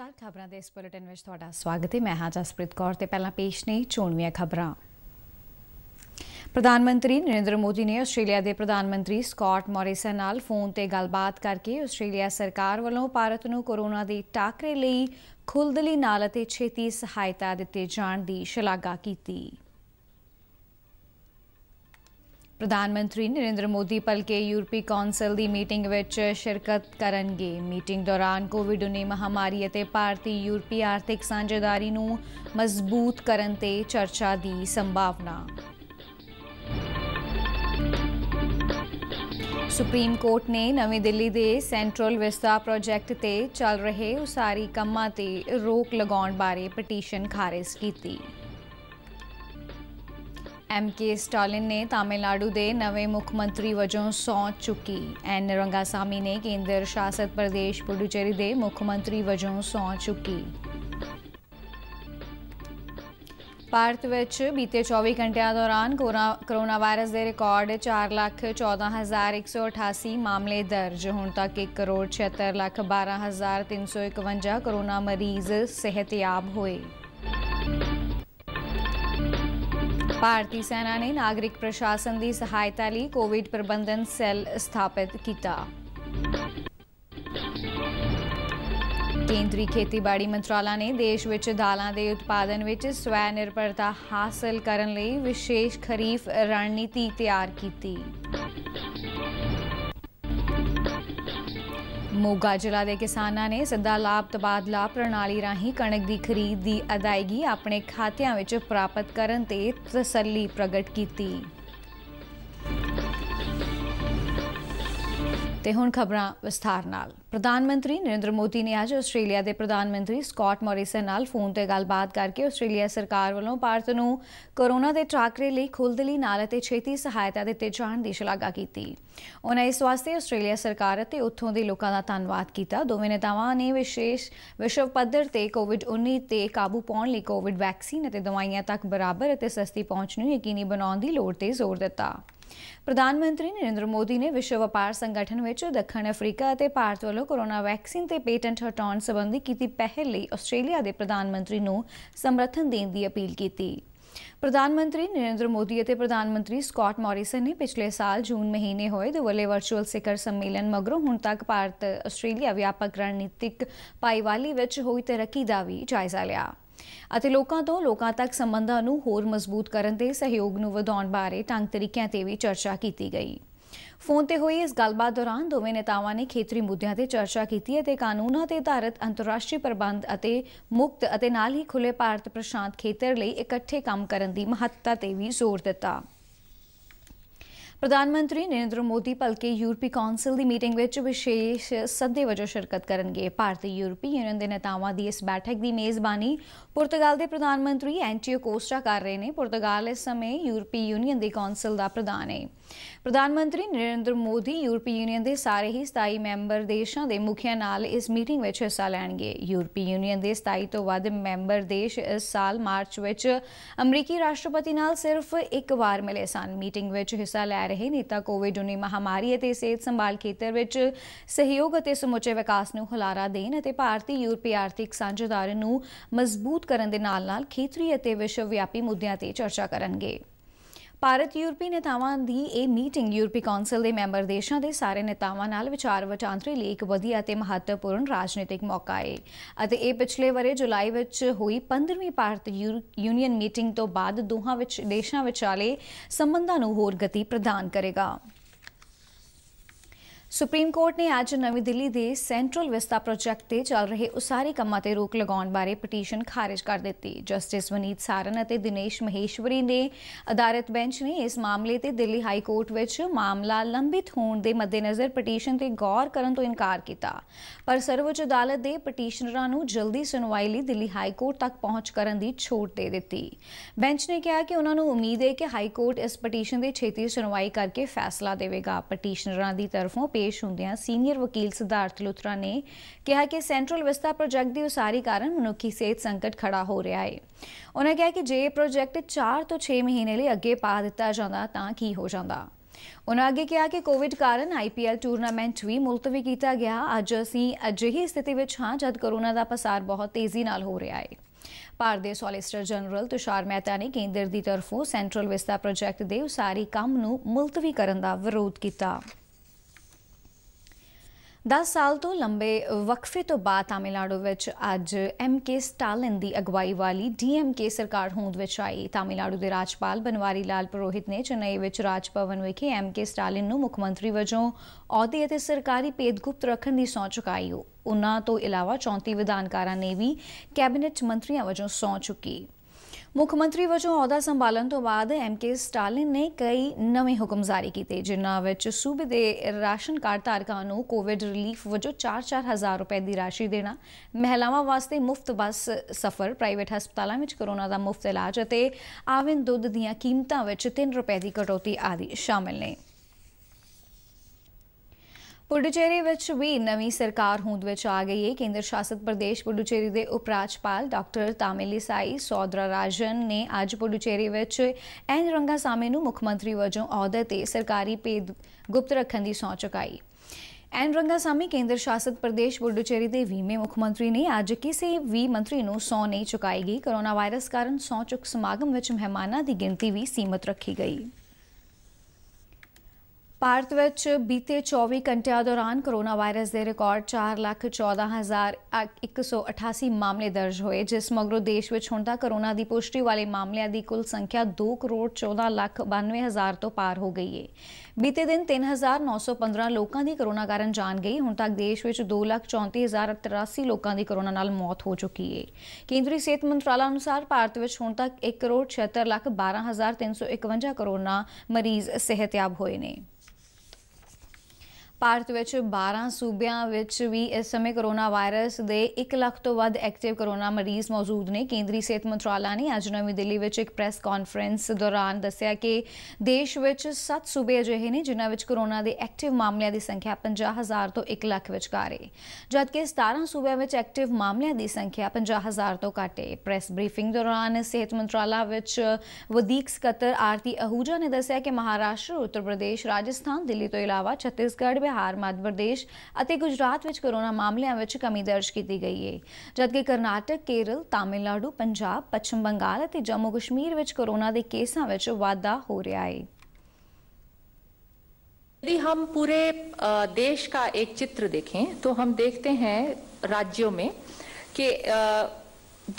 ਨਮਸਕਾਰ ਖਬਰਾਂ ਦੇ ਇਸ ਬੁਲੇਟਿਨ ਵਿੱਚ ਤੁਹਾਡਾ ਸਵਾਗਤ ਹੈ ਮੈਂ ਹਾਂ ਜਸਪ੍ਰੀਤ ਕੌਰ ਤੇ ਪਹਿਲਾਂ ਪੇਸ਼ ਨੇ ਚੋਣਵੀਆਂ ਖਬਰਾਂ ਪ੍ਰਧਾਨ ਮੰਤਰੀ ਨਰਿੰਦਰ ਮੋਦੀ ਨੇ ਆਸਟ੍ਰੇਲੀਆ ਦੇ ਪ੍ਰਧਾਨ ਮੰਤਰੀ ਸਕਾਟ ਮੋਰਿਸਨ ਨਾਲ ਫੋਨ ਤੇ ਗੱਲਬਾਤ ਕਰਕੇ ਆਸਟ੍ਰੇਲੀਆ ਸਰਕਾਰ ਵੱਲੋਂ ਭਾਰਤ ਨੂੰ ਕੋਰੋਨਾ ਦੇ ਟਾਕਰੇ ਲਈ ਖੁੱਲ੍ਹਦਲੀ ਨਾਲ ਅਤੇ ਛੇਤੀ ਸਹਾਇਤਾ ਦਿੱਤੇ ਜਾਣ ਦੀ ਸ਼ਲਾਘਾ ਕੀਤੀ। ਪ੍ਰਧਾਨ ਮੰਤਰੀ ਨਰਿੰਦਰ ਮੋਦੀ ਪਲਕੇ ਯੂਰਪੀ ਕੌਂਸਲ ਦੀ ਮੀਟਿੰਗ ਵਿੱਚ ਸ਼ਿਰਕਤ ਕਰਨਗੇ ਮੀਟਿੰਗ ਦੌਰਾਨ ਕੋਵਿਡ-19 ਮਹਾਮਾਰੀ ਅਤੇ ਭਾਰਤੀ ਯੂਰਪੀ ਆਰਥਿਕ ਸਾਂਝੇਦਾਰੀ ਨੂੰ ਮਜ਼ਬੂਤ ਕਰਨ ਤੇ ਚਰਚਾ ਦੀ ਸੰਭਾਵਨਾ ਸੁਪਰੀਮ ਕੋਰਟ ਨੇ ਨਵੀਂ ਦਿੱਲੀ ਦੇ ਸੈਂਟਰਲ ਵਿਸਤਾ ਪ੍ਰੋਜੈਕਟ ਤੇ ਚੱਲ ਰਹੇ ਉਸਾਰੀ ਕੰਮਾਂ ਤੇ ਰੋਕ ਲਗਾਉਣ ਬਾਰੇ ਪਟੀਸ਼ਨ ਖਾਰਜ ਕੀਤੀ ਐਮ ਕੇ ਸਟਾਲਿਨ ਨੇ ਤਾਮਿਲਨਾਡੂ ਦੇ ਨਵੇਂ ਮੁੱਖ ਮੰਤਰੀ ਵਜੋਂ ਸੌਂ ਚੁੱਕੀ ਐਨ ਨਰੰਗਾਸਾਮੀ ਨੇ ਕੇਂਦਰ ਸ਼ਾਸਤ ਪ੍ਰਦੇਸ਼ ਪੁਡੂਚੇਰੀ ਦੇ ਮੁੱਖ ਮੰਤਰੀ ਵਜੋਂ ਸੌਂ ਚੁੱਕੀ ਭਾਰਤ ਵਿੱਚ ਬੀਤੇ 24 ਘੰਟਿਆਂ ਦੌਰਾਨ ਕੋਰੋਨਾ ਵਾਇਰਸ ਦੇ ਰਿਕਾਰਡ 414188 ਮਾਮਲੇ ਦਰਜ ਹੁਣ ਤੱਕ 1 ਕਰੋੜ 76 ਲੱਖ 12351 ਕੋਰੋਨਾ ਮਰੀਜ਼ ਸਿਹਤਯਾਬ ਹੋਏ ਭਾਰਤੀ ਸੈਨਾ ਨੇ ਨਾਗਰਿਕ ਪ੍ਰਸ਼ਾਸਨ ਦੀ ਸਹਾਇਤਾ ਲਈ ਕੋਵਿਡ ਪ੍ਰਬੰਧਨ ਸੈੱਲ ਸਥਾਪਿਤ ਕੀਤਾ ਕੇਂਦਰੀ ਖੇਤੀਬਾੜੀ ਮੰਤਰਾਲਾ ਨੇ ਦੇਸ਼ ਵਿੱਚ ਦਾਲਾਂ ਦੇ ਉਤਪਾਦਨ ਵਿੱਚ ਸਵੈ ਨਿਰਭਰਤਾ ਹਾਸਲ ਕਰਨ ਲਈ ਵਿਸ਼ੇਸ਼ ਖਰੀਫ ਰਣਨੀਤੀ ਤਿਆਰ ਕੀਤੀ ਮੋਗਾ ਜ਼ਿਲ੍ਹਾ ਦੇ ਕਿਸਾਨਾਂ ਨੇ ਸਿੱਧਾ ਲਾਭ ਤਬਾਦਲਾ ਪ੍ਰਣਾਲੀ ਰਾਹੀਂ ਕਣਕ ਦੀ ਖਰੀਦ ਦੀ ਅਦਾਇਗੀ ਆਪਣੇ ਖਾਤਿਆਂ ਵਿੱਚ ਪ੍ਰਾਪਤ ਕਰਨ ਤੇ ਤਸੱਲੀ ਪ੍ਰਗਟ ਕੀਤੀ ਤੇ ਹੁਣ ਖਬਰਾਂ ਵਿਸਥਾਰ ਨਾਲ ਪ੍ਰਧਾਨ ਮੰਤਰੀ ਨਰਿੰਦਰ ਮੋਦੀ ਨੇ ਅੱਜ ਆਸਟ੍ਰੇਲੀਆ ਦੇ ਪ੍ਰਧਾਨ ਮੰਤਰੀ ਸਕਾਟ ਮੌਰਿਸਨ ਨਾਲ ਫੋਨ ਤੇ ਗੱਲਬਾਤ ਕਰਕੇ ਆਸਟ੍ਰੇਲੀਆ ਸਰਕਾਰ ਵੱਲੋਂ ਭਾਰਤ ਨੂੰ ਕੋਰੋਨਾ ਦੇ ਟਰਾਕਰੇ ਲਈ ਖੁੱਲ੍ਹਦਲੀ ਨਾਲ ਅਤੇ ਛੇਤੀ ਸਹਾਇਤਾ ਦਿੱਤੇ ਜਾਣ ਦੀ ਸ਼ਲਾਘਾ ਕੀਤੀ ਉਹਨਾਂ ਇਸ ਵਾਸਤੇ ਆਸਟ੍ਰੇਲੀਆ ਸਰਕਾਰ ਅਤੇ ਉੱਥੋਂ ਦੇ ਲੋਕਾਂ ਦਾ ਧੰਨਵਾਦ ਕੀਤਾ ਦੋਵੇਂ ਨੇਤਾਵਾਂ ਨੇ ਵਿਸ਼ੇਸ਼ ਵਿਸ਼ਵ ਪੱਧਰ ਤੇ ਕੋਵਿਡ-19 ਤੇ ਕਾਬੂ ਪਾਉਣ ਲਈ ਕੋਵਿਡ ਵੈਕਸੀਨ ਅਤੇ ਦਵਾਈਆਂ ਤੱਕ ਬਰਾਬਰ ਅਤੇ ਸਸਤੀ ਪਹੁੰਚ ਨੂੰ ਯਕੀਨੀ ਬਣਾਉਣ ਦੀ ਲੋੜ ਤੇ ਜ਼ੋਰ ਦਿੱਤਾ ਪ੍ਰਧਾਨ ਮੰਤਰੀ ਨਰਿੰਦਰ ਮੋਦੀ ਨੇ ਵਿਸ਼ਵ ਵਪਾਰ ਸੰਗਠਨ ਵਿੱਚ ਦੱਖਣ ਅਫਰੀਕਾ ਅਤੇ ਭਾਰਤ ਵੱਲੋਂ ਕੋਰੋਨਾ ਵੈਕਸੀਨ ਤੇ ਪੇਟੈਂਟ ਹਟਾਉਣ ਸੰਬੰਧੀ ਕੀਤੀ ਪਹਿਲ ਲਈ ਆਸਟ੍ਰੇਲੀਆ ਦੇ ਪ੍ਰਧਾਨ ਮੰਤਰੀ ਨੂੰ ਸਮਰਥਨ ਦੇਣ ਦੀ ਅਪੀਲ ਕੀਤੀ ਪ੍ਰਧਾਨ ਮੰਤਰੀ ਨਰਿੰਦਰ ਮੋਦੀ ਅਤੇ ਪ੍ਰਧਾਨ ਮੰਤਰੀ ਸਕਾਟ ਮੌਰਿਸਨ ਨੇ ਪਿਛਲੇ ਸਾਲ ਜੂਨ ਮਹੀਨੇ ਹੋਏ ਦੁਵੱਲੇ ਵਰਚੁਅਲ ਸਿਖਰ ਸੰਮੇਲਨ ਮਗਰੋਂ ਹੁਣ ਤੱਕ ਭਾਰਤ ਆਸਟ੍ਰੇਲੀਆ ਵਿਆਪਕ ਰਣਨੀਤਿਕ ਪਾਈਵਾਲੀ ਵਿੱਚ ਹੋਈ ਤਰੱਕੀ ਦਾ ਵੀ ਜਾਇਜ਼ਾ ਲਿਆ ਅਤੇ ਲੋਕਾਂ ਤੋਂ ਲੋਕਾਂ ਤੱਕ ਸੰਬੰਧਾਂ ਨੂੰ ਹੋਰ ਮਜ਼ਬੂਤ ਕਰਨ ਦੇ ਸਹਿਯੋਗ ਨੂੰ ਵਧਾਉਣ ਬਾਰੇ ਢੰਗ ਤਰੀਕਿਆਂ ਤੇ ਵੀ ਚਰਚਾ ਕੀਤੀ ਗਈ ਫੋਨ ਤੇ ਹੋਈ ਇਸ ਗੱਲਬਾਤ ਦੌਰਾਨ ਦੋਵੇਂ ਨੇਤਾਵਾਂ ਨੇ ਖੇਤਰੀ ਮੁੱਦਿਆਂ ਤੇ ਚਰਚਾ ਕੀਤੀ ਅਤੇ ਕਾਨੂੰਨਾਂ ਤੇ ਧਾਰਤ ਅੰਤਰਰਾਸ਼ਟਰੀ ਪ੍ਰਬੰਧ ਅਤੇ ਮੁਕਤ ਅਤੇ ਨਾਲ ਹੀ ਖੁੱਲੇ ਭਾਰਤ ਪ੍ਰਸ਼ਾਂਤ ਖੇਤਰ ਲਈ ਇਕੱਠੇ ਕੰਮ ਕਰਨ ਦੀ ਮਹੱਤਤਾ ਤੇ ਵੀ ਜ਼ੋਰ ਦਿੱਤਾ ਪ੍ਰਧਾਨ ਮੰਤਰੀ ਨਰਿੰਦਰ ਮੋਦੀ ਭਲਕੇ ਯੂਰਪੀ ਕੌਂਸਲ ਦੀ ਮੀਟਿੰਗ ਵਿੱਚ ਵਿਸ਼ੇਸ਼ ਸੱਦੇ ਵਜੋਂ ਸ਼ਿਰਕਤ ਕਰਨਗੇ ਭਾਰਤੀ ਯੂਰਪੀ ਯੂਨੀਅਨ ਦੇ ਨੇਤਾਵਾਂ ਦੀ ਇਸ ਬੈਠਕ ਦੀ ਮੇਜ਼ਬਾਨੀ ਪੁਰਤਗਾਲ ਦੇ ਪ੍ਰਧਾਨ ਮੰਤਰੀ ਐਂਟੀਓ ਕੋਸਟਾ ਕਰ ਰਹੇ ਨੇ ਪੁਰਤਗਾਲ ਇਸ ਸਮੇਂ ਯੂਰਪੀ ਯੂਨੀਅਨ ਦੀ ਕੌਂਸਲ ਦਾ ਪ੍ਰਧਾਨ ਹੈ ਪ੍ਰਧਾਨ ਮੰਤਰੀ ਨਰਿੰਦਰ ਮੋਦੀ ਯੂਰਪੀ ਯੂਨੀਅਨ ਦੇ ਸਾਰੇ ਹੀ 27 ਮੈਂਬਰ ਦੇਸ਼ਾਂ ਦੇ ਮੁਖੀਆਂ ਨਾਲ ਇਸ ਮੀਟਿੰਗ ਵਿੱਚ ਹਿੱਸਾ ਲੈਣਗੇ ਯੂਰਪੀ ਯੂਨੀਅਨ ਦੇ 27 ਤੋਂ ਵੱਧ ਮੈਂਬਰ ਦੇਸ਼ ਇਸ ਸਾਲ ਮਾਰਚ ਵਿੱਚ ਅਮਰੀਕੀ ਰਾਸ਼ਟਰਪਤੀ ਨਾਲ ਸਿਰਫ ਇੱਕ ਵਾਰ ਮਿਲੇ ਸਨ ਮੀਟਿੰਗ ਵਿੱਚ ਹਿੱਸਾ ਲੈ ਰਹੇ ਨੇਤਾ ਕੋਵਿਡ-19 ਮਹਾਮਾਰੀ ਅਤੇ ਸਿਹਤ ਸੰਭਾਲ ਖੇਤਰ ਵਿੱਚ ਸਹਿਯੋਗ ਅਤੇ ਸਮੁੱਚੇ ਵਿਕਾਸ ਨੂੰ ਹੁਲਾਰਾ ਦੇਣ ਅਤੇ ਭਾਰਤੀ ਯੂਰਪੀ ਆਰਥਿਕ ਸਾਂਝੇਦਾਰੀ ਨੂੰ ਮਜ਼ਬੂਤ ਕਰਨ ਦੇ ਨਾਲ-ਨਾਲ ਖੇਤਰੀ ਅਤੇ ਵਿਸ਼ਵ ਵਿਆਪੀ ਮੁੱਦਿਆਂ ਤੇ ਚਰਚਾ ਕਰਨਗੇ ਭਾਰਤ ਯੂਰਪੀ ਨੇਤਾਵਾਂ ਦੀ ਇਹ ਮੀਟਿੰਗ ਯੂਰਪੀ ਕੌਂਸਲ ਦੇ ਮੈਂਬਰ ਦੇਸ਼ਾਂ ਦੇ ਸਾਰੇ ਨੇਤਾਵਾਂ ਨਾਲ ਵਿਚਾਰ ਵਟਾਂਦਰੇ ਲਈ ਇੱਕ ਵਧੀਆ ਤੇ ਮਹੱਤਵਪੂਰਨ ਰਾਜਨੀਤਿਕ ਮੌਕਾ ਹੈ ਅਤੇ ਇਹ ਪਿਛਲੇ ਵਰੇ ਜੁਲਾਈ ਵਿੱਚ ਹੋਈ 15ਵੀਂ ਭਾਰਤ ਯੂਨੀਅਨ ਮੀਟਿੰਗ ਤੋਂ ਬਾਅਦ ਦੋਹਾਂ ਵਿੱਚ ਦੇਸ਼ਾਂ ਵਿਚਾਲੇ ਸੰਬੰਧਾਂ ਨੂੰ ਹੋਰ ਗਤੀ ਪ੍ਰਦਾਨ ਕਰੇਗਾ ਸੁਪਰੀਮ ਕੋਰਟ ਨੇ ਅੱਜ ਨਵੀਂ ਦਿੱਲੀ ਦੇ ਸੈਂਟਰਲ ਵਿਸਤਾ ਪ੍ਰੋਜੈਕਟ ਤੇ ਚੱਲ ਰਹੇ ਉਸਾਰੀ ਕੰਮਾਂ ਤੇ ਰੋਕ ਲਗਾਉਣ ਬਾਰੇ ਪਟੀਸ਼ਨ ਖਾਰਜ ਕਰ ਦਿੱਤੀ ਜਸਟਿਸ ਵਨੀਤ ਸਾਰਨ ਅਤੇ ਦਿਨੇਸ਼ ਮਹੇਸ਼ਵਰੀ ਨੇ ਅਦਾਰਤ ਬੈਂਚ ਨੇ ਇਸ ਮਾਮਲੇ ਤੇ ਦਿੱਲੀ ਹਾਈ ਕੋਰਟ ਵਿੱਚ ਮਾਮਲਾ ਲੰਬਿਤ ਹੋਣ ਦੇ ਮੱਦੇਨਜ਼ਰ ਪਟੀਸ਼ਨ ਤੇ ਗੌਰ ਕਰਨ ਤੋਂ ਇਨਕਾਰ ਕੀਤਾ ਪਰ ਸਰਵਉੱਚ ਅਦਾਲਤ ਦੇ ਪਟੀਸ਼ਨਰਾਂ ਨੂੰ ਜਲਦੀ ਸੁਣਵਾਈ ਲਈ ਦਿੱਲੀ ਹਾਈ ਕੋਰਟ ਤੱਕ ਪਹੁੰਚ ਕਰਨ ਦੀ ਛੋਟ ਦੇ ਦਿੱਤੀ ਬੈਂਚ ਨੇ ਕਿਹਾ ਕਿ ਉਹਨਾਂ ਨੂੰ ਉਮੀਦ ਹੈ ਕਿ ਹਾਈ ਕੋਰਟ ਇਸ ਪਟੀਸ਼ਨ ਦੇ ਛੇਤੀ ਸੁਣਵਾਈ ਕਰਕੇ ਫੈਸਲਾ ਦੇਵੇਗਾ ਪਟੀਸ਼ਨਰਾਂ ਦੀ ਤਰਫੋਂ ਪੇਸ਼ ਹੁੰਦਿਆਂ ਸੀਨੀਅਰ ਵਕੀਲ ਸਿਧਾਰਥ ਲੁਥਰਾ ਨੇ ਕਿਹਾ ਕਿ ਸੈਂਟਰਲ ਵਿਸਤਾ ਪ੍ਰੋਜੈਕਟ ਦੀ ਉਸਾਰੀ ਕਾਰਨ ਮਨੁੱਖੀ ਸਿਹਤ ਸੰਕਟ ਖੜਾ ਹੋ ਰਿਹਾ ਹੈ ਉਹਨਾਂ ਕਿਹਾ ਕਿ ਜੇ ਪ੍ਰੋਜੈਕਟ 4 ਤੋਂ 6 ਮਹੀਨੇ ਲਈ ਅੱਗੇ ਪਾ ਦਿੱਤਾ ਜਾਂਦਾ ਤਾਂ ਕੀ ਹੋ ਜਾਂਦਾ ਉਹਨਾਂ ਅੱਗੇ ਕਿਹਾ ਕਿ ਕੋਵਿਡ ਕਾਰਨ ਆਈਪੀਐਲ ਟੂਰਨਾਮੈਂਟ ਵੀ ਮੁਲਤਵੀ ਕੀਤਾ ਗਿਆ ਅੱਜ ਅਸੀਂ ਅਜਿਹੀ ਸਥਿਤੀ ਵਿੱਚ ਹਾਂ ਜਦ ਕਰੋਨਾ ਦਾ ਪਸਾਰ ਬਹੁਤ ਤੇਜ਼ੀ ਨਾਲ ਹੋ ਰਿਹਾ ਹੈ ਪਾਰਦੇ ਦੇ ਜਨਰਲ ਤੁਸ਼ਾਰ ਮਹਿਤਾ ਨੇ ਕੇਂਦਰ ਦੀ ਤਰਫੋਂ ਸੈਂਟਰਲ ਵਿਸਤਾ ਪ੍ਰੋਜੈਕਟ ਦੇ ਉਸਾਰੀ ਕੰਮ ਨੂੰ ਮੁਲਤਵੀ ਕਰਨ ਦਾ ਵਿਰੋਧ ਕੀਤਾ 10 ਸਾਲ ਤੋਂ ਲੰਬੇ ਵਕਫੇ ਤੋਂ ਬਾਅਦ ਤਾਮਿਲਨਾਡੂ ਵਿੱਚ ਅੱਜ ਐਮਕੇ ਸਟਾਲਿਨ ਦੀ ਅਗਵਾਈ ਵਾਲੀ ਡੀਐਮਕੇ ਸਰਕਾਰ ਹੋਂਦ ਵਿੱਚ ਆਈ ਤਾਮਿਲਨਾਡੂ ਦੇ ਰਾਜਪਾਲ ਬਨਵਾਰੀ ਲਾਲ ਪ੍ਰੋਹਿਤ ਨੇ ਚੇਨਈ ਵਿੱਚ ਰਾਜ ਭਵਨ ਵਿਖੇ ਐਮਕੇ ਸਟਾਲਿਨ ਨੂੰ ਮੁੱਖ ਮੰਤਰੀ ਵਜੋਂ ਅਹੁਦੇ ਅਤੇ ਸਰਕਾਰੀ ਪੇਦ ਗੁਪਤ ਰੱਖਣ ਦੀ ਸੌਂ ਚੁਕਾਈ ਉਹਨਾਂ ਤੋਂ ਇਲਾਵਾ 34 ਵਿਧਾਨਕਾਰਾਂ ਨੇ ਵੀ ਕੈਬਨਿਟ ਮੰਤਰੀਆਂ ਵਜੋਂ ਸੌਂ ਚੁੱਕੀ ਮੁੱਖ ਮੰਤਰੀ ਵਜੋਂ ਅਹੁਦਾ ਸੰਭਾਲਣ ਤੋਂ ਬਾਅਦ ਐਮ ਕੇ ਸਟਾਲਿਨ ਨੇ ਕਈ ਨਵੇਂ ਹੁਕਮ ਜ਼ਾਰੀ ਕੀਤੇ ਜਿਨ੍ਹਾਂ ਵਿੱਚ ਸੂਬੇ ਦੇ ਰਾਸ਼ਨ ਕਾਰਡ ਧਾਰਕਾਂ ਨੂੰ ਕੋਵਿਡ ਰਿਲੀਫ ਵਜੋਂ 4-4000 ਰੁਪਏ ਦੀ ਰਾਸ਼ੀ ਦੇਣਾ ਮਹਿਲਾਵਾਂ ਵਾਸਤੇ ਮੁਫਤ ਬੱਸ ਸਫ਼ਰ ਪ੍ਰਾਈਵੇਟ ਹਸਪਤਾਲਾਂ ਵਿੱਚ ਕਰੋਨਾ ਦਾ ਮੁਫਤ ਇਲਾਜ ਅਤੇ ਆਵਨ ਦੁੱਧ ਦੀਆਂ ਕੀਮਤਾਂ ਵਿੱਚ 3 ਰੁਪਏ ਦੀ ਕਟੌਤੀ ਆਦਿ ਸ਼ਾਮਲ ਨੇ ਪੁਡੂਚੇਰੀ ਵਿੱਚ ਵੀ ਨਵੀਂ ਸਰਕਾਰ ਹੋਂਦ ਵਿੱਚ ਆ ਗਈ ਹੈ ਕੇਂਦਰ ਸ਼ਾਸਿਤ ਪ੍ਰਦੇਸ਼ ਪੁਡੂਚੇਰੀ ਦੇ ਉਪ ਰਾਜਪਾਲ ਡਾਕਟਰ ਸੌਦਰਾ ਰਾਜਨ ਨੇ ਅੱਜ ਪੁਡੂਚੇਰੀ ਵਿੱਚ ਐਨ ਰੰਗਾਸਾਮੀ ਨੂੰ ਮੁੱਖ ਮੰਤਰੀ ਵਜੋਂ ਅਹੁਦੇ ਤੇ ਸਰਕਾਰੀ ਪੇਦ ਗੁਪਤ ਰੱਖਣ ਦੀ ਸਹੁੰ ਚੁਕਾਈ ਐਨ ਰੰਗਾਸਾਮੀ ਕੇਂਦਰ ਸ਼ਾਸਿਤ ਪ੍ਰਦੇਸ਼ ਪੁਡੂਚੇਰੀ ਦੇ ਵੀਵੇਂ ਮੁੱਖ ਮੰਤਰੀ ਨੇ ਅੱਜ ਕਿਸੇ ਵੀ ਮੰਤਰੀ ਨੂੰ ਸੌ ਨਹੀਂ ਚੁਕਾਈ ਗਈ ਕਰੋਨਾ ਵਾਇਰਸ ਕਾਰਨ ਸੌ ਚੁੱਕ ਸਮਾਗਮ ਵਿੱਚ ਮਹਿਮਾਨਾਂ ਦੀ ਗਿਣਤੀ ਵੀ ਸੀਮਤ ਰੱਖੀ ਗਈ ਭਾਰਤ ਵਿੱਚ ਬੀਤੇ 24 ਘੰਟਿਆਂ ਦੌਰਾਨ ਕੋਰੋਨਾ ਵਾਇਰਸ ਦੇ ਰਿਕਾਰਡ 414188 ਮਾਮਲੇ ਦਰਜ ਹੋਏ ਜਿਸ ਮਗਰੋਂ ਦੇਸ਼ ਵਿੱਚ ਹੁਣ ਤੱਕ ਕੋਰੋਨਾ ਦੀ ਪੁਸ਼ਟੀ ਵਾਲੇ ਮਾਮਲਿਆਂ ਦੀ ਕੁੱਲ ਸੰਖਿਆ 2 ਕਰੋੜ 14 ਲੱਖ 92 ਹਜ਼ਾਰ ਤੋਂ ਪਾਰ ਹੋ ਗਈ ਹੈ ਬੀਤੇ ਦਿਨ 3915 ਲੋਕਾਂ ਦੀ ਕੋਰੋਨਾ ਕਾਰਨ ਜਾਨ ਗਈ ਹੁਣ ਤੱਕ ਦੇਸ਼ ਵਿੱਚ 234083 ਲੋਕਾਂ ਦੀ ਕੋਰੋਨਾ ਨਾਲ ਮੌਤ ਹੋ ਚੁੱਕੀ ਹੈ ਕੇਂਦਰੀ ਸਿਹਤ ਮੰਤਰਾਲਾ ਅਨੁਸਾਰ ਭਾਰਤ ਵਿੱਚ ਹੁਣ ਤੱਕ 1 ਕਰੋੜ 76 ਲੱਖ 12351 ਕੋਰੋਨਾ ਮਰੀਜ਼ ਸਿਹਤਯਾਬ ਹੋਏ ਨੇ ਭਾਰਤ ਵਿੱਚ 12 ਸੂਬਿਆਂ ਵਿੱਚ ਵੀ ਇਸ ਸਮੇਂ ਕੋਰੋਨਾ ਵਾਇਰਸ ਦੇ 1 ਲੱਖ ਤੋਂ ਵੱਧ ਐਕਟਿਵ ਕੋਰੋਨਾ ਮਰੀਜ਼ ਮੌਜੂਦ ਨੇ ਕੇਂਦਰੀ ਸਿਹਤ ਮੰਤਰਾਲਾ ਨੇ ਅੱਜ ਨਵੀਂ ਦਿੱਲੀ ਵਿੱਚ ਇੱਕ ਪ੍ਰੈਸ ਕਾਨਫਰੰਸ ਦੌਰਾਨ ਦੱਸਿਆ ਕਿ ਦੇਸ਼ ਵਿੱਚ 7 ਸੂਬੇ ਅਜਿਹੇ ਨੇ ਜਿਨ੍ਹਾਂ ਵਿੱਚ ਕੋਰੋਨਾ ਦੇ ਐਕਟਿਵ ਮਾਮਲਿਆਂ ਦੀ ਸੰਖਿਆ 50000 ਤੋਂ 1 ਲੱਖ ਵਿਚਕਾਰ ਹੈ ਜਦਕਿ 17 ਸੂਬਿਆਂ ਵਿੱਚ ਐਕਟਿਵ ਮਾਮਲਿਆਂ ਦੀ ਸੰਖਿਆ 50000 ਤੋਂ ਘੱਟ ਹੈ ਪ੍ਰੈਸ ਬਰੀਫਿੰਗ ਦੌਰਾਨ ਸਿਹਤ ਮੰਤਰਾਲਾ ਵਿੱਚ ਵਧੀਕ ਸਕੱਤਰ ਆਰਤੀ ਅਹੂਜਾ ਨੇ ਦੱਸਿਆ ਕਿ ਮਹਾਰਾਸ਼ਟਰ ਉੱਤਰ ਪ੍ਰਦੇਸ਼ ਰਾਜਸਥਾਨ ਦਿੱਲੀ ਤੋਂ ਇਲਾਵਾ ਛੱਤੀਸਗੜ੍ਹ बिहार मध्य प्रदेश गुजरात में कोरोना मामलों में कमी दर्ज की गई है जबकि करनाटक केरल तमिलनाडु पंजाब पच्छम बंगाल और जम्मू कश्मीर में कोरोना के केसा में वाधा हो रहा है यदि हम पूरे देश का एक चित्र देखें तो हम देखते हैं राज्यों में कि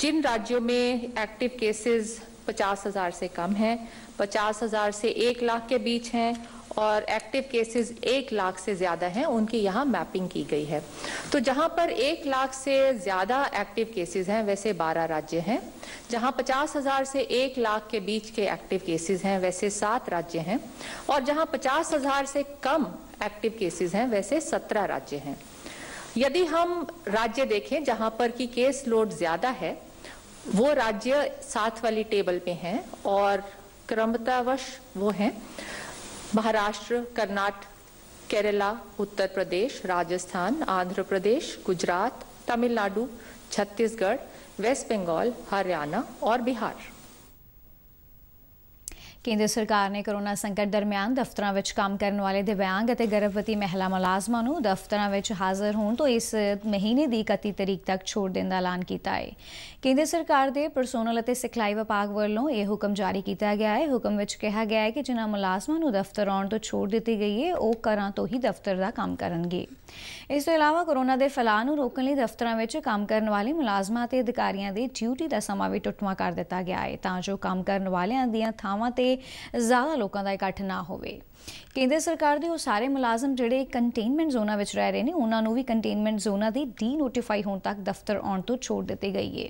जिन राज्यों में एक्टिव केसेस 50,000 से कम हैं 50,000 से एक लाख के बीच हैं और एक्टिव केसेस एक लाख से ज़्यादा हैं उनकी यहाँ मैपिंग की गई है तो जहाँ पर एक लाख से ज़्यादा एक्टिव केसेस हैं वैसे बारह राज्य हैं जहाँ पचास हज़ार से एक लाख के बीच के एक्टिव केसेस हैं वैसे सात राज्य हैं और जहाँ पचास हज़ार से कम एक्टिव केसेस हैं वैसे सत्रह राज्य हैं यदि हम राज्य देखें जहाँ पर की केस लोड ज़्यादा है वो राज्य साथ वाली टेबल पे हैं और क्रमतावश वो हैं ਮਹਾਰਾਸ਼ਟਰ ਕਰਨਾਟਕ ਕੇਰਲਾ ਉੱਤਰ ਪ੍ਰਦੇਸ਼ ਰਾਜਸਥਾਨ ਆਂਧਰਾ ਪ੍ਰਦੇਸ਼ ਗੁਜਰਾਤ ਤਮਿਲਨਾਡु ਛੱਤੀਸਗੜ੍ਹ वेस्ट ਬੰਗਾਲ ਹਰਿਆਣਾ और ਬਿਹਾਰ ਕੇਂਦਰ ਸਰਕਾਰ ਨੇ ਕਰੋਨਾ ਸੰਕਟ ਦਰਮਿਆਨ ਦਫ਼ਤਰਾਂ ਵਿੱਚ ਕੰਮ ਕਰਨ ਵਾਲੇ ਦਿਵਿਆਂਗ ਅਤੇ ਗਰਭਵਤੀ ਮਹਿਲਾ ਮੁਲਾਜ਼ਮਾਂ ਨੂੰ ਦਫ਼ਤਰਾਂ ਵਿੱਚ ਹਾਜ਼ਰ ਹੋਣ ਤੋਂ ਇਸ ਮਹੀਨੇ ਦੀ 31 ਤਰੀਕ ਤੱਕ ਛੋੜ ਦੇਣ ਦਾ ਐਲਾਨ ਕੀਤਾ ਹੈ ਕੇਂਦਰ ਸਰਕਾਰ ਦੇ ਪਰਸੋਨਲ ਅਤੇ ਸਿਖਲਾਈ ਵਿਭਾਗ ਵੱਲੋਂ ਇਹ ਹੁਕਮ ਜਾਰੀ ਕੀਤਾ ਗਿਆ ਹੈ ਹੁਕਮ ਵਿੱਚ ਕਿਹਾ ਗਿਆ ਹੈ ਕਿ ਜਿਨ੍ਹਾਂ ਮੁਲਾਜ਼ਮਾਂ ਨੂੰ ਦਫ਼ਤਰ ਆਉਣ ਤੋਂ ਛੋੜ ਦਿੱਤੀ ਗਈ ਹੈ ਉਹ ਘਰਾਂ ਤੋਂ ਹੀ ਦਫ਼ਤਰ ਦਾ ਕੰਮ ਕਰਨਗੇ ਇਸ ਤੋਂ ਇਲਾਵਾ ਕੋਰੋਨਾ ਦੇ ਫੈਲਾਅ ਨੂੰ ਰੋਕਣ ਲਈ ਦਫ਼ਤਰਾਂ ਵਿੱਚ ਕੰਮ ਕਰਨ ਵਾਲੇ ਮੁਲਾਜ਼ਮਾਂ ਅਤੇ ਅਧਿਕਾਰੀਆਂ ਦੀ ਡਿਊਟੀ ਦਾ ਸਮਾਂ ਵੀ ਟੁੱਟਵਾ ਕਰ ਦਿੱਤਾ ਗਿਆ ਹੈ ਤਾਂ ਜੋ ਕੰਮ ਕਰਨ ਵਾਲਿਆਂ ਦੀਆਂ ਥਾਵਾਂ ਤੇ ਜ਼ਿਆਦਾ ਲੋਕਾਂ ਦਾ ਇਕੱਠ ਨਾ ਹੋਵੇ ਕੇਂਦਰ ਸਰਕਾਰ ਦੇ ਉਹ ਸਾਰੇ ਮੁਲਾਜ਼ਮ ਜਿਹੜੇ ਕੰਟੇਨਮੈਂਟ ਜ਼ੋਨਾਂ ਵਿੱਚ ਰਹਿ ਰਹੇ ਨੇ ਉਹਨਾਂ ਨੂੰ ਵੀ ਕੰਟੇਨਮੈਂਟ ਜ਼ੋਨਾਂ ਦੀ ਡੀ ਨੋਟੀਫਾਈ ਹੋਣ ਤੱਕ ਦਫ਼ਤਰ ਆਉਣ ਤੋਂ ਛੋੜ ਦਿੱਤੀ ਗਈ ਹੈ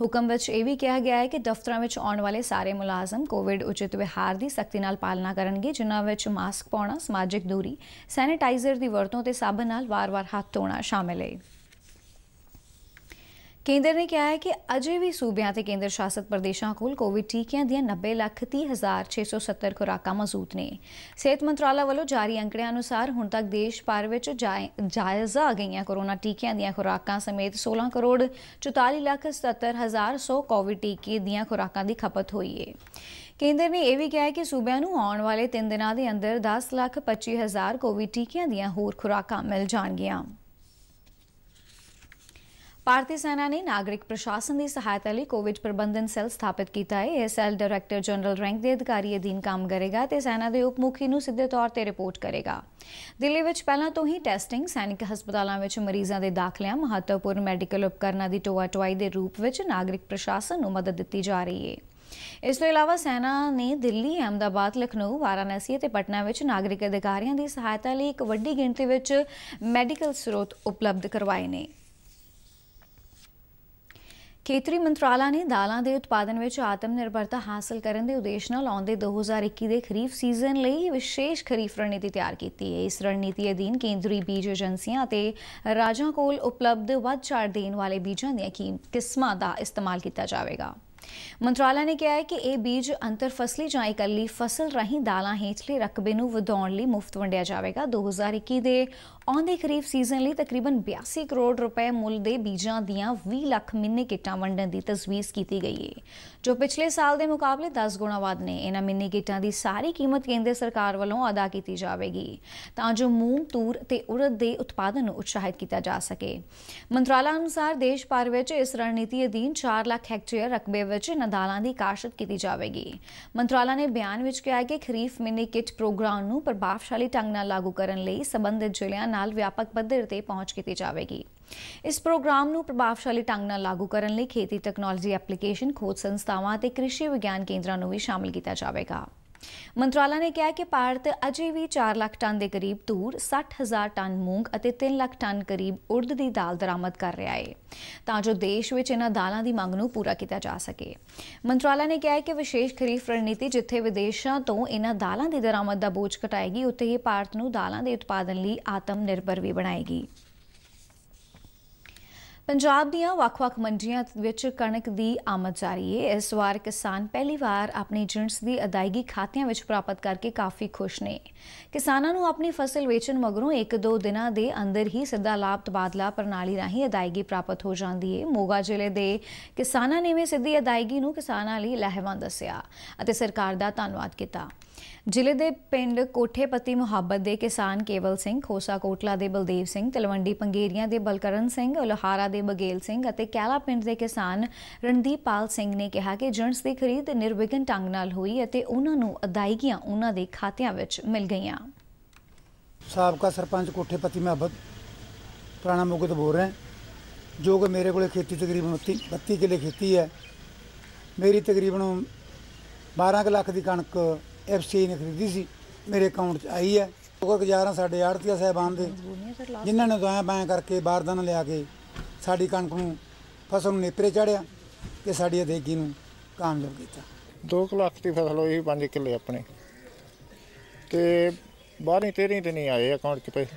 ਹੁਕਮ ਵਿੱਚ ਇਹ ਵੀ ਕਿਹਾ ਗਿਆ ਹੈ ਕਿ ਦਫ਼ਤਰਾਂ ਵਿੱਚ ਆਉਣ ਵਾਲੇ ਸਾਰੇ ਮੁਲਾਜ਼ਮ ਕੋਵਿਡ ਉਚਿਤ ਵਿਹਾਰ ਦੀ ਸਖਤੀ ਨਾਲ ਪਾਲਣਾ ਕਰਨਗੇ ਜਿਨ੍ਹਾਂ ਵਿੱਚ ਮਾਸਕ ਪਾਉਣਾ ਸਮਾਜਿਕ ਦੂਰੀ ਸੈਨੀਟਾਈਜ਼ਰ ਦੀ ਵਰਤੋਂ ਤੇ ਸਾਬਣ ਨਾਲ ਵਾਰ-ਵਾਰ ਹੱਥ ਧੋਣਾ ਸ਼ਾਮਿਲ ਹੈ ਕੇਂਦਰ ਨੇ ਕਿਹਾ ਹੈ ਕਿ ਅਜੇ ਵੀ ਸੂਬਿਆਂ ਤੇ ਕੇਂਦਰ ਸ਼ਾਸਤ ਪ੍ਰਦੇਸ਼ਾਂ ਕੋਲ ਕੋਵਿਡ ਟੀਕਿਆਂ ਦੀਆਂ 90 ਲੱਖ 30670 ਖੁਰਾਕਾਂ ਮੌਜੂਦ ਨੇ ਸਿਹਤ ਮੰਤਰਾਲਾ ਵੱਲੋਂ ਜਾਰੀ ਅੰਕੜਿਆਂ ਅਨੁਸਾਰ ਹੁਣ ਤੱਕ ਦੇਸ਼ ਭਰ ਵਿੱਚ ਜਾਇਜ਼ਾ ਆ ਗਈਆਂ ਕੋਰੋਨਾ ਟੀਕਿਆਂ ਦੀਆਂ ਖੁਰਾਕਾਂ ਸਮੇਤ 16 ਕਰੋੜ 44 ਲੱਖ 70100 ਕੋਵਿਡ ਟੀਕੇ ਦੀਆਂ ਖੁਰਾਕਾਂ ਦੀ ਖਪਤ ਹੋਈ ਹੈ ਕੇਂਦਰ ਨੇ ਇਹ ਵੀ ਕਿਹਾ ਹੈ ਕਿ ਸੂਬਿਆਂ ਨੂੰ ਆਉਣ ਵਾਲੇ 3 ਦਿਨਾਂ ਦੇ ਅੰਦਰ 10 ਲੱਖ 25 ਹਜ਼ਾਰ ਕੋਵਿਡ ਟੀਕਿਆਂ ਦੀਆਂ ਹੋਰ ਖੁਰਾਕਾਂ ਮਿਲ ਜਾਣਗੀਆਂ ਭਾਰਤੀ ਸੈਨਾ ਨੇ ਨਾਗਰਿਕ ਪ੍ਰਸ਼ਾਸਨ ਦੀ ਸਹਾਇਤਾ ਲਈ ਕੋਵਿਡ ਪ੍ਰਬੰਧਨ ਸੈੱਲ ਸਥਾਪਿਤ ਕੀਤਾ ਹੈ ਇਹ ਸੈੱਲ ਡਾਇਰੈਕਟਰ ਜਨਰਲ ਰੈਂਕ ਦੇ ਅਧਿਕਾਰੀ ਅਧੀਨ ਕੰਮ ਕਰੇਗਾ ਤੇ ਸੈਨਾ ਦੇ ਉਪ ਮੁਖੀ ਨੂੰ ਸਿੱਧੇ ਤੌਰ ਤੇ ਰਿਪੋਰਟ ਕਰੇਗਾ ਦਿੱਲੀ ਵਿੱਚ ਪਹਿਲਾਂ ਤੋਂ ਹੀ ਟੈਸਟਿੰਗ ਸੈਨਿਕ ਹਸਪਤਾਲਾਂ ਵਿੱਚ ਮਰੀਜ਼ਾਂ ਦੇ ਦਾਖਲਿਆਂ ਮਹੱਤਵਪੂਰਨ ਮੈਡੀਕਲ ਉਪਕਰਨਾਂ ਦੀ ਟੋਆ-ਟਵਾਈ ਦੇ ਰੂਪ ਵਿੱਚ ਨਾਗਰਿਕ ਪ੍ਰਸ਼ਾਸਨ ਨੂੰ ਮਦਦ ਦਿੱਤੀ ਜਾ ਰਹੀ ਹੈ ਇਸ ਤੋਂ ਇਲਾਵਾ ਸੈਨਾ ਨੇ ਦਿੱਲੀ, ਅਹਮਦਾਬਾਦ, ਲਖਨਊ, ਵਾਰਾਣਸੀ ਅਤੇ ਪਟਨਾ ਵਿੱਚ ਨਾਗਰਿਕ ਅਧਿਕਾਰੀਆਂ ਦੀ ਸਹਾਇਤਾ ਲਈ ਇੱਕ ਵੱਡੀ ਗਿਣਤੀ ਵਿੱਚ ਮੈਡੀਕਲ ਸਰੋਤ ਉਪਲਬਧ ਕਰਵਾਏ ਨੇ। ਖੇਤਰੀ ਮੰਤਰਾਲਾ ਨੇ ਦਾਲਾਂ ਦੇ ਉਤਪਾਦਨ ਵਿੱਚ ਆਤਮ ਨਿਰਭਰਤਾ ਹਾਸਲ ਕਰਨ ਦੇ ਉਦੇਸ਼ ਨਾਲ ਆਉਂਦੇ 2021 ਦੇ ਖਰੀਫ ਸੀਜ਼ਨ ਲਈ ਵਿਸ਼ੇਸ਼ ਖਰੀਫ ਰਣਨੀਤੀ ਤਿਆਰ ਕੀਤੀ ਹੈ ਇਸ ਰਣਨੀਤੀ ਅਧੀਨ ਕੇਂਦਰੀ ਬੀਜ ਏਜੰਸੀਆਂ ਅਤੇ ਰਾਜਾਂ ਕੋਲ ਉਪਲਬਧ ਵੱਧ ਚੜ ਦੇਣ ਵਾਲੇ ਬੀਜਾਂ ਦੀਆਂ ਕਿਸਮਾਂ ਦਾ ਇਸਤੇਮਾਲ ਕੀਤਾ ਜਾਵੇਗਾ ਮੰਤਰਾਲਾ ਨੇ ਕਿਹਾ ਹੈ ਕਿ ਇਹ ਬੀਜ ਅੰਤਰ ਫਸਲੀ ਜਾਂ ਇਕੱਲੀ ਫਸਲ ਰਹੀ ਦਾਲਾਂ ਹੇਠਲੇ ਰਕਬੇ ਨੂੰ ਵਧਾਉਣ ਲਈ ਮੁਫਤ ਵੰਡਿਆ ਜਾਵੇਗਾ 2021 ਦੇ ਆਉਂਦੇ ਖਰੀਫ ਸੀਜ਼ਨ ਲਈ ਤਕਰੀਬਨ 82 ਕਰੋੜ ਰੁਪਏ ਮੁੱਲ ਦੇ ਬੀਜਾਂ ਦੀਆਂ 20 ਲੱਖ ਮਿੰਨੇ ਕਿੱਟਾਂ ਵੰਡਣ ਦੀ ਤਜਵੀਜ਼ ਕੀਤੀ ਗਈ ਹੈ ਜੋ ਪਿਛਲੇ ਸਾਲ ਦੇ ਮੁਕਾਬਲੇ 10 ਗੁਣਾ ਵੱਧ ਨੇ ਇਹਨਾਂ ਮਿੰਨੇ ਕਿੱਟਾਂ ਦੀ ਸਾਰੀ ਕੀਮਤ ਕੇਂਦਰ ਸਰਕਾਰ ਵੱਲੋਂ ਅਦਾ ਕੀਤੀ ਜਾਵੇਗੀ ਤਾਂ ਜੋ ਮੂੰਗ ਤੂਰ ਤੇ ਉਰਦ ਦੇ ਉਤਪਾਦਨ ਨੂੰ ਉਤਸ਼ਾਹਿਤ ਕੀਤਾ ਜਾ ਸਕੇ ਮੰਤਰਾਲਾ ਅਨੁਸਾਰ ਦੇਸ਼ ਭਰ ਵਿੱਚ ਇਸ ਰਣਨੀਤੀ ਅਧੀਨ 4 ਲੱਖ ਹੈਕਟੇਅਰ ਰਕਬੇ ਵਿੱਚ ਨਦਾਲਾਂ ਦੀ ਕਾਸ਼ਤ ਕੀਤੀ ਜਾਵੇਗੀ ਮੰਤਰਾਲਾ ਨੇ ਬਿਆਨ ਵਿੱਚ ਕਿਹਾ ਹੈ ਕਿ ਖਰੀਫ ਮਿੰਨੀ ਕਿਟ ਪ੍ਰੋਗਰਾਮ ਨੂੰ ਪ੍ਰਭਾਵਸ਼ਾਲੀ ਢੰਗ ਨਾਲ ਲਾਗੂ ਕਰਨ ਲਈ ਸਬੰਧਿਤ ਜ਼ਿਲ੍ਹਿਆਂ ਨਾਲ ਵਿਆਪਕ ਪੱਧਰ ਤੇ ਪਹੁੰਚ ਕੀਤੀ ਜਾਵੇਗੀ ਇਸ ਪ੍ਰੋਗਰਾਮ ਨੂੰ ਪ੍ਰਭਾਵਸ਼ਾਲੀ ਢੰਗ ਨਾਲ ਲਾਗੂ ਕਰਨ ਲਈ ਖੇਤੀ ਟੈਕਨੋਲੋਜੀ ਐਪਲੀਕੇਸ਼ਨ ਖੋਜ ਸੰਸਥਾਵਾਂ ਅਤੇ ਕ੍ਰਿਸ਼ੀ ਵਿਗਿਆਨ ਕੇਂਦਰਾਂ ਨੂੰ ਵੀ ਸ਼ਾਮਲ ਕੀਤਾ ਜਾਵੇਗਾ ਮੰਤਰਾਲਾ ਨੇ ਕਿਹਾ ਕਿ ਭਾਰਤ ਅਜੇ ਵੀ 4 ਲੱਖ ਟਨ ਦੇ ਕਰੀਬ ਤੂਰ 60000 ਟਨ ਮੂੰਗ ਅਤੇ 3 ਲੱਖ ਟਨ ਕਰੀਬ ਉਰਦ ਦੀ ਦਾਲ ਦਰਾਮਦ ਕਰ ਰਿਹਾ ਹੈ ਤਾਂ ਜੋ ਦੇਸ਼ ਵਿੱਚ ਇਹਨਾਂ ਦਾਲਾਂ ਦੀ ਮੰਗ ਨੂੰ ਪੂਰਾ ਕੀਤਾ ਜਾ ਸਕੇ ਮੰਤਰਾਲਾ ਨੇ ਕਿਹਾ ਕਿ ਵਿਸ਼ੇਸ਼ ਖਰੀਫ ਰਣਨੀਤੀ ਜਿੱਥੇ ਵਿਦੇਸ਼ਾਂ ਤੋਂ ਇਹਨਾਂ ਦਾਲਾਂ ਦੀ ਦਰਾਮਦ ਦਾ ਬੋਝ ਘਟਾਏਗੀ ਉੱਥੇ ਹੀ ਭਾਰਤ ਨੂੰ ਦਾਲਾਂ ਦੇ ਉਤਪਾਦਨ ਲਈ ਆਤਮ ਨਿਰਭਰ ਵੀ ਬਣਾਏਗੀ ਪੰਜਾਬ ਦੀਆਂ ਵੱਖ-ਵੱਖ ਮੰਡੀਆਂ ਵਿੱਚ ਕਣਕ ਦੀ ਆਮਦ ਜਾਰੀ ਹੈ ਇਸ ਵਾਰ ਕਿਸਾਨ ਪਹਿਲੀ ਵਾਰ ਆਪਣੀ ਜਿੰਸ ਦੀ ਅਦਾਇਗੀ ਖਾਤਿਆਂ ਵਿੱਚ ਪ੍ਰਾਪਤ ਕਰਕੇ ਕਾਫੀ ਖੁਸ਼ ਨੇ ਕਿਸਾਨਾਂ ਨੂੰ ਆਪਣੀ ਫਸਲ ਵੇਚਣ ਮਗਰੋਂ 1-2 ਦਿਨਾਂ ਦੇ ਅੰਦਰ ਹੀ ਸਿੱਧਾ ਲਾਭ ਤਬਾਦਲਾ ਪ੍ਰਣਾਲੀ ਰਾਹੀਂ ਅਦਾਇਗੀ ਪ੍ਰਾਪਤ ਹੋ ਜਾਂਦੀ ਹੈ ਮੋਗਾ ਜ਼ਿਲ੍ਹੇ ਦੇ ਕਿਸਾਨਾਂ ਨੇ ਵੀ ਸਿੱਧੀ ਅਦਾਇਗੀ ਨੂੰ ਕਿਸਾਨਾਂ ਲਈ ਲਾਹੇਵੰਦ ਦੱਸਿਆ ਅਤੇ ਸਰਕਾਰ ਦਾ ਧੰਨਵਾਦ ਕੀਤਾ ਜ਼ਿਲ੍ਹੇ ਦੇ ਪਿੰਡ ਕੋਠੇਪਤੀ ਮੁਹੱਬਤ ਦੇ ਕਿਸਾਨ ਕੇਵਲ ਸਿੰਘ ਖੋਸਾ ਕੋਟਲਾ ਦੇ ਬਲਦੇਵ ਸਿੰਘ ਤਲਵੰਡੀ ਪੰਗੇਰੀਆਂ ਦੇ ਬਲਕਰਨ ਸਿੰਘ ਲੋਹਾਰਾ ਦੇ ਬਗੇਲ ਸਿੰਘ ਅਤੇ ਕੈਲਾ ਪਿੰਡ ਦੇ ਕਿਸਾਨ ਰਣਦੀਪਾਲ ਸਿੰਘ ਨੇ ਕਿਹਾ ਕਿ ਜਣਸ ਦੀ ਖਰੀਦ ਨਿਰਵਿਘਨ ਢੰਗ ਨਾਲ ਹੋਈ ਅਤੇ ਉਹਨਾਂ ਨੂੰ ਅਦਾਇਗੀਆਂ ਉਹਨਾਂ ਦੇ ਖਾਤਿਆਂ ਵਿੱਚ ਮਿਲ ਗਈਆਂ ਸਾਬਕਾ ਸਰਪੰਚ ਕੋਠੇਪਤੀ ਮੁਹੱਬਤ ਪੁਰਾਣਾ ਮੁਗਤ ਬੋਲ ਰਹੇ ਜੋ ਕਿ ਮੇਰੇ ਕੋਲੇ ਖੇਤੀ ਤਕਰੀਬਨ 32 ਕਿੱਲੇ ਖੇਤੀ ਹੈ ਮੇਰੀ ਤਕਰੀਬਨ 12 ਲੱਖ ਦੀ ਕਣਕ ਐਫਸੀ ਨੇ ਖਰੀਦੀ ਸੀ ਮੇਰੇ ਅਕਾਊਂਟ 'ਚ ਆਈ ਹੈ ਉਹ ਗੁਜ਼ਾਰਾ ਸਾਡੇ ਆੜਤੀਆ ਸਹਿਬਾਨ ਦੇ ਜਿਨ੍ਹਾਂ ਨੇ ਦਾਇਆ ਬਾਇਆ ਕਰਕੇ ਬਾਰਦਾਨਾ ਲਿਆ ਕੇ ਸਾਡੀ ਕਣਕ ਨੂੰ ਫਸਲ ਨੂੰ ਨੇਪਰੇ ਚੜਿਆ ਤੇ ਸਾਡੀ ਅਦੇਗੀ ਨੂੰ ਕਾਮਯਾਬ ਕੀਤਾ 2 ਲੱਖ ਦੀ ਫਸਲ ਹੋਈ 5 ਕਿੱਲੇ ਆਪਣੇ ਤੇ 12 13 ਦਿਨ ਨਹੀਂ ਆਏ ਅਕਾਊਂਟ 'ਚ ਪੈਸੇ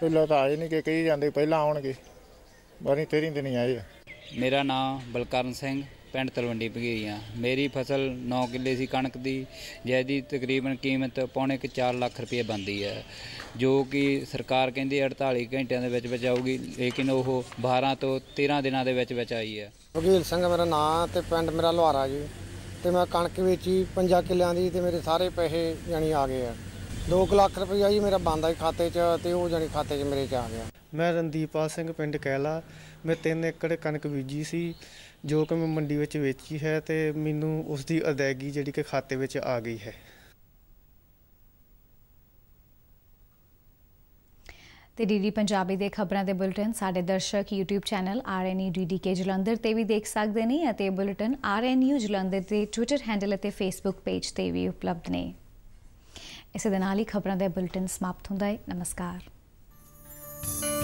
ਪਹਿਲਾਂ ਤਾਂ ਆਏ ਨਹੀਂ ਕਿ ਕਹੀ ਜਾਂਦੇ ਪਹਿਲਾਂ ਆਉਣਗੇ 12 13 ਦਿਨ ਨਹੀਂ ਆਏ ਮੇਰਾ ਨਾਮ ਬਲਕਰਨ ਸਿੰਘ ਪਿੰਡ ਤਲਵੰਡੀ ਭਗੀਰੀਆਂ ਮੇਰੀ ਫਸਲ 9 ਕਿੱਲੇ ਸੀ ਕਣਕ ਦੀ ਜਿਹਦੀ ਤਕਰੀਬਨ ਕੀਮਤ ਪੌਣੇ ਕਿ 4 ਲੱਖ ਰੁਪਏ ਬੰਦੀ ਹੈ ਜੋ ਕਿ ਸਰਕਾਰ ਕਹਿੰਦੀ 48 ਘੰਟਿਆਂ ਦੇ ਵਿੱਚ ਬਚਾਊਗੀ ਲੇਕਿਨ ਉਹ 12 ਤੋਂ 13 ਦਿਨਾਂ ਦੇ ਵਿੱਚ ਬਚਾਈ ਹੈ ਭਗੀਲ ਸਿੰਘ ਮੇਰਾ ਨਾਂ ਤੇ ਪਿੰਡ ਮੇਰਾ ਲੋਹਾਰਾ ਜੀ ਤੇ ਮੈਂ ਕਣਕ ਵੇਚੀ 50 ਕਿੱਲਿਆਂ ਦੀ ਤੇ ਮੇਰੇ ਸਾਰੇ ਪੈਸੇ ਜਾਨੀ ਆ ਗਏ ਆ 2 ਲੱਖ ਰੁਪਈਆ ਜੀ ਮੇਰਾ ਬੰਦਾ ਹੀ ਖਾਤੇ 'ਚ ਤੇ ਉਹ ਜਾਨੀ ਖਾਤੇ 'ਚ ਮੇਰੇ 'ਚ ਆ ਗਿਆ ਮੈਂ ਰਣਦੀਪਾਲ ਸਿੰਘ ਪਿੰਡ ਕੈਲਾ ਮੈਂ 3 ਏਕੜ ਕਣਕ ਬੀਜੀ ਸੀ ਜੋ ਕਿ ਮੈਂ ਮੰਡੀ ਵਿੱਚ ਵੇਚੀ ਹੈ ਤੇ ਮੈਨੂੰ ਉਸ ਦੀ ਅਦਾਇਗੀ ਜਿਹੜੀ ਕਿ ਖਾਤੇ ਵਿੱਚ ਆ ਗਈ ਹੈ ਤੇ ਡੀਡੀ ਪੰਜਾਬੀ ਦੇ ਖਬਰਾਂ ਦੇ ਬੁਲੇਟਿਨ ਸਾਡੇ ਦਰਸ਼ਕ YouTube channel RNU DDK Jalandhar ਤੇ ਵੀ ਦੇਖ ਸਕਦੇ ਨੇ ਅਤੇ ਬੁਲੇਟਿਨ RNU ਜਲੰਧਰ ਦੇ Twitter ਹੈਂਡਲ ਅਤੇ Facebook ਪੇਜ ਤੇ ਵੀ ਉਪਲਬਧ ਨੇ ਇਸੇ ਦੇ ਨਾਲ ਹੀ ਖਬਰਾਂ ਦੇ ਬੁਲੇਟਿਨ ਸਮਾਪਤ ਹੁੰਦਾ ਹੈ ਨਮਸਕਾਰ